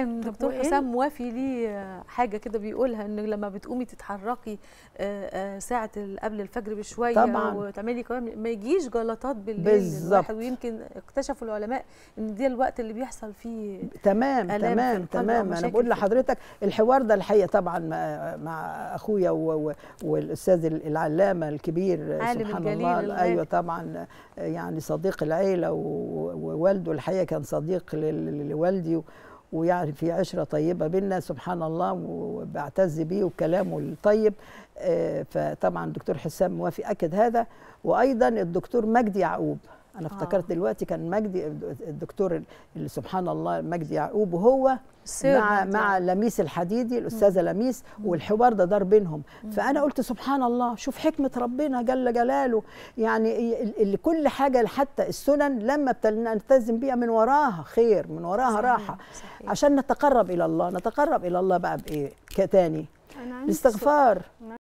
كان دكتور حسام موافي ليه آه، حاجه كده بيقولها ان لما بتقومي تتحركي آه، آه، ساعه قبل الفجر بشويه طبعا وتعملي كمان ما يجيش جلطات بالليل بالظبط ويمكن اكتشفوا العلماء ان ده الوقت اللي بيحصل فيه تمام تمام تمام انا بقول لحضرتك الحوار ده الحقيقه طبعا مع, اخويا والاستاذ العلامه الكبير عالم سبحان الله ايوه طبعا يعني صديق العيله ووالده الحقيقه كان صديق لوالدي ويعني في عشرة طيبة بينا سبحان الله وبعتز بيه وكلامه الطيب آه، فطبعا الدكتور حسام موافي أكد هذا وأيضا الدكتور مجدي يعقوب انا آه. افتكرت دلوقتي كان مجدي الدكتور اللي سبحان الله مجدي يعقوب وهو مع يعني. مع لميس الحديدي الاستاذه لميس والحوار ده دار بينهم فانا قلت سبحان الله شوف حكمه ربنا جل جلاله يعني اللي كل حاجه حتى السنن لما نلتزم بيها من وراها خير من وراها صحيح. راحه صحيح. عشان نتقرب الى الله نتقرب الى الله بقى بايه تاني الاستغفار